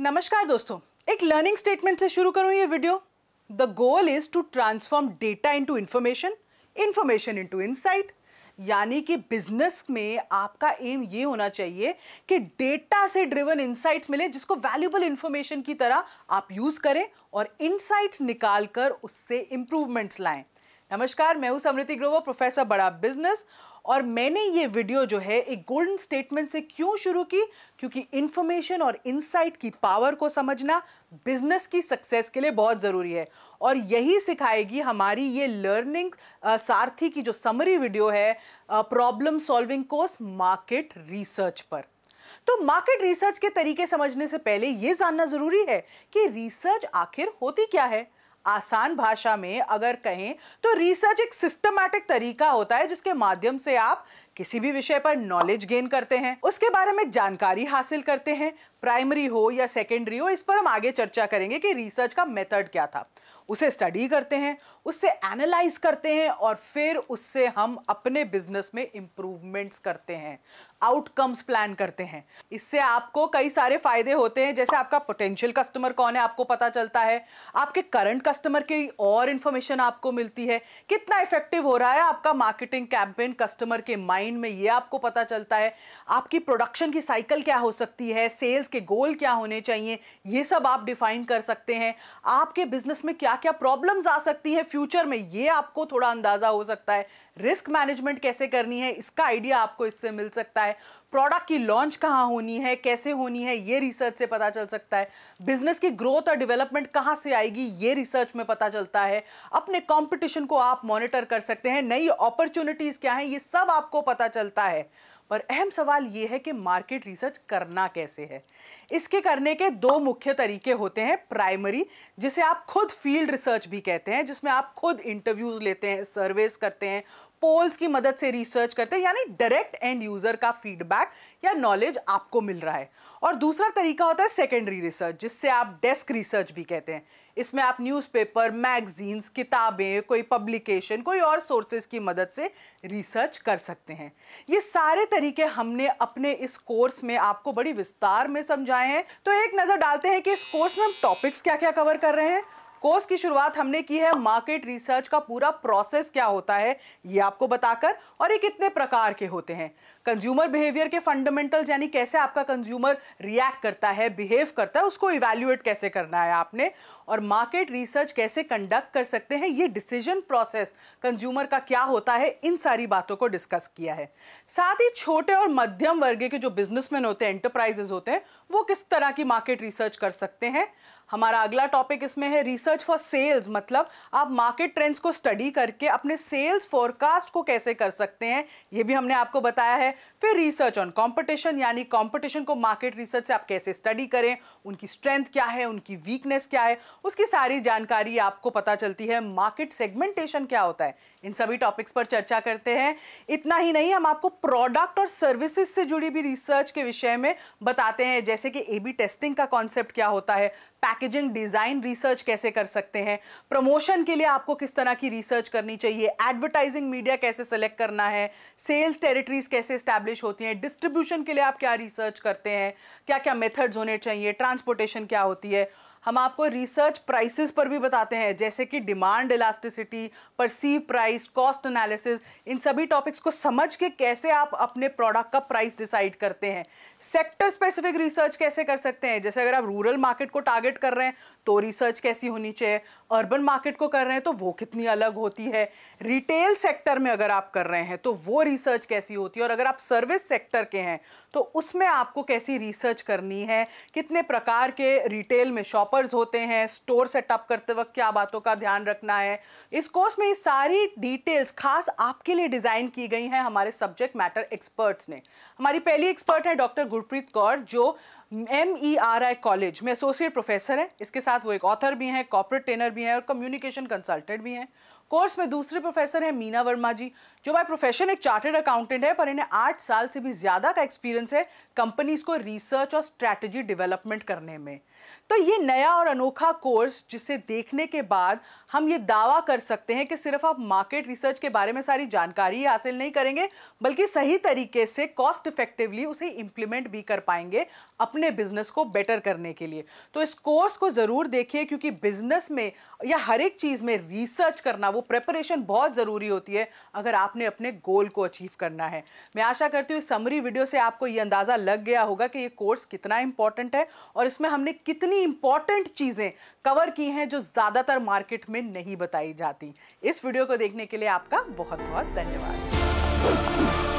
नमस्कार दोस्तों एक लर्निंग स्टेटमेंट से शुरू करूं ये video the goal is to transform data into information information into insight यानी कि बिजनेस में आपका एम ये होना चाहिए कि डेटा से ड्रिवन इंसाइट्स मिले जिसको वैल्यूबल इंफॉर्मेशन की तरह आप यूज़ करें और इंसाइट्स निकाल कर उससे इंप्रूवमेंट्स लाएं नमस्कार मैं हूं समृति ग्रोवर प्रोफेसर बड़ा बिजनेस और मैंने ये वीडियो जो है एक गोल्डन स्टेटमेंट से क्यों शुरू की क्योंकि इन्फॉर्मेशन और इनसाइट की पावर को समझना बिजनेस की सक्सेस के लिए बहुत ज़रूरी है और यही सिखाएगी हमारी ये लर्निंग सारथी की जो समरी वीडियो है problem solving course market research पर तो मार्केट रिसर्च के तरीके समझने से पहले यह जानना ज़रूरी है कि रिसर्च आखिर होती क्या है आसान भाषा में अगर कहें तो रिसर्च एक सिस्टमैटिक तरीका होता है जिसके माध्यम से आप किसी भी विषय पर नॉलेज गेन करते हैं उसके बारे में जानकारी हासिल करते हैं प्राइमरी हो या सेकेंडरी हो इस पर हम आगे चर्चा करेंगे कि रिसर्च का मेथड क्या था उसे स्टडी करते हैं उससे एनालाइज करते हैं और फिर उससे हम अपने बिजनेस में इम्प्रूवमेंट्स करते हैं आउटकम्स प्लान करते हैं इससे आपको कई सारे फायदे होते हैं जैसे आपका पोटेंशियल कस्टमर कौन है आपको पता चलता है आपके करंट कस्टमर की और इन्फॉर्मेशन आपको मिलती है कितना इफेक्टिव हो रहा है आपका मार्केटिंग कैंपेन कस्टमर के माइंड में ये आपको पता चलता है आपकी प्रोडक्शन की साइकिल क्या हो सकती है सेल्स के गोल क्या होने चाहिए ये सब आप डिफाइन कर सकते हैं आपके बिजनेस में क्या क्या प्रॉब्लम्स आ सकती हैं फ्यूचर में ये आपको थोड़ा अंदाज़ा हो सकता है रिस्क मैनेजमेंट कैसे करनी है इसका आइडिया आपको इससे मिल सकता है प्रोडक्ट की लॉन्च कहाँ होनी है कैसे होनी है ये रिसर्च से पता चल सकता है बिजनेस की ग्रोथ और डेवलपमेंट कहाँ से आएगी ये रिसर्च में पता चलता है अपने कॉम्पिटिशन को आप मॉनिटर कर सकते हैं नई अपॉर्चुनिटीज़ क्या हैं ये सब आपको पता चलता है पर अहम सवाल यह है कि मार्केट रिसर्च करना कैसे है इसके करने के दो मुख्य तरीके होते हैं प्राइमरी जिसे आप खुद फील्ड रिसर्च भी कहते हैं जिसमें आप खुद इंटरव्यूज़ लेते हैं सर्वेस करते हैं पोल्स की मदद से रिसर्च करते हैं यानी डायरेक्ट एंड यूज़र का फीडबैक या नॉलेज आपको मिल रहा है और दूसरा तरीका होता है सेकेंडरी रिसर्च जिससे आप डेस्क रिसर्च भी कहते हैं इसमें आप न्यूज़पेपर मैगजीन्स किताबें कोई पब्लिकेशन कोई और सोर्सेज की मदद से रिसर्च कर सकते हैं ये सारे तरीके हमने अपने इस कोर्स में आपको बड़ी विस्तार में समझाए हैं तो एक नज़र डालते हैं कि इस कोर्स में हम टॉपिक्स क्या क्या कवर कर रहे हैं कोर्स की शुरुआत हमने की है मार्केट रिसर्च का पूरा प्रोसेस क्या होता है ये आपको बताकर और ये कितने प्रकार के होते हैं कंज्यूमर बिहेवियर के फंडामेंटल यानी कैसे आपका कंज्यूमर रिएक्ट करता है बिहेव करता है उसको इवेल्युएट कैसे करना है आपने और मार्केट रिसर्च कैसे कंडक्ट कर सकते हैं ये डिसीजन प्रोसेस कंज्यूमर का क्या होता है इन सारी बातों को डिस्कस किया है साथ ही छोटे और मध्यम वर्ग के जो बिजनेसमैन होते हैं एंटरप्राइजेस होते हैं वो किस तरह की मार्केट रिसर्च कर सकते हैं हमारा अगला टॉपिक इसमें है रिसर्च फॉर सेल्स मतलब आप मार्केट ट्रेंड्स को स्टडी करके अपने सेल्स फोरकास्ट को कैसे कर सकते हैं ये भी हमने आपको बताया है फिर रिसर्च ऑन कंपटीशन यानी कंपटीशन को मार्केट रिसर्च से आप कैसे स्टडी करें उनकी स्ट्रेंथ क्या है उनकी वीकनेस क्या है उसकी सारी जानकारी आपको पता चलती है मार्केट सेगमेंटेशन क्या होता है इन सभी टॉपिक्स पर चर्चा करते हैं इतना ही नहीं हम आपको प्रोडक्ट और सर्विसेज से जुड़ी भी रिसर्च के विषय में बताते हैं जैसे कि ए बी टेस्टिंग का कॉन्सेप्ट क्या होता है पैकेजिंग डिज़ाइन रिसर्च कैसे कर सकते हैं प्रमोशन के लिए आपको किस तरह की रिसर्च करनी चाहिए एडवर्टाइजिंग मीडिया कैसे सेलेक्ट करना है सेल्स टेरिटरीज कैसे स्टैब्लिश होती हैं डिस्ट्रीब्यूशन के लिए आप क्या रिसर्च करते हैं क्या क्या मेथड्स होने चाहिए ट्रांसपोर्टेशन क्या होती है हम आपको रिसर्च प्राइसेस पर भी बताते हैं जैसे कि demand elasticity perceived price cost analysis इन सभी टॉपिक्स को समझ के कैसे आप अपने प्रोडक्ट का प्राइस डिसाइड करते हैं सेक्टर स्पेसिफिक रिसर्च कैसे कर सकते हैं जैसे अगर आप रूरल मार्केट को टारगेट कर रहे हैं तो रिसर्च कैसी होनी चाहिए अर्बन मार्केट को कर रहे हैं तो वो कितनी अलग होती है रिटेल सेक्टर में अगर आप कर रहे हैं तो वो रिसर्च कैसी होती है और अगर आप सर्विस सेक्टर के हैं तो उसमें आपको कैसी रिसर्च करनी है कितने प्रकार के रिटेल में शॉपर ऑफर्स होते हैं स्टोर सेटअप करते वक्त क्या बातों का ध्यान रखना है इस कोर्स में ये सारी डिटेल्स खास आपके लिए डिज़ाइन की गई हैं हमारे सब्जेक्ट मैटर एक्सपर्ट्स ने हमारी पहली एक्सपर्ट है डॉक्टर गुरप्रीत कौर जो M E R I college में एसोसिएट प्रोफेसर है इसके साथ वो एक ऑथर भी हैं कॉपरेट ट्रेनर भी हैं और कम्युनिकेशन कंसल्टेंट भी हैं कोर्स में दूसरे प्रोफेसर हैं मीना वर्मा जी जो बाय प्रोफेशन एक चार्टर्ड अकाउंटेंट है पर इन्हें आठ साल से भी ज़्यादा का एक्सपीरियंस है कंपनीज को रिसर्च और स्ट्रेटजी डेवलपमेंट करने में तो ये नया और अनोखा कोर्स जिसे देखने के बाद हम ये दावा कर सकते हैं कि सिर्फ आप मार्केट रिसर्च के बारे में सारी जानकारी हासिल नहीं करेंगे बल्कि सही तरीके से कॉस्ट इफेक्टिवली उसे इम्प्लीमेंट भी कर पाएंगे अपने बिजनेस को बेटर करने के लिए तो इस कोर्स को ज़रूर देखिए क्योंकि बिजनेस में या हर एक चीज़ में रिसर्च करना वो वो प्रेपरेशन बहुत ज़रूरी होती है अगर आपने अपने गोल को अचीव करना है मैं आशा करती हूँ समरी वीडियो से आपको ये अंदाज़ा लग गया होगा कि ये कोर्स कितना इंपॉर्टेंट है और इसमें हमने कितनी इंपॉर्टेंट चीज़ें कवर की हैं जो ज़्यादातर मार्केट में नहीं बताई जाती इस वीडियो को देखने के लिए आपका बहुत बहुत धन्यवाद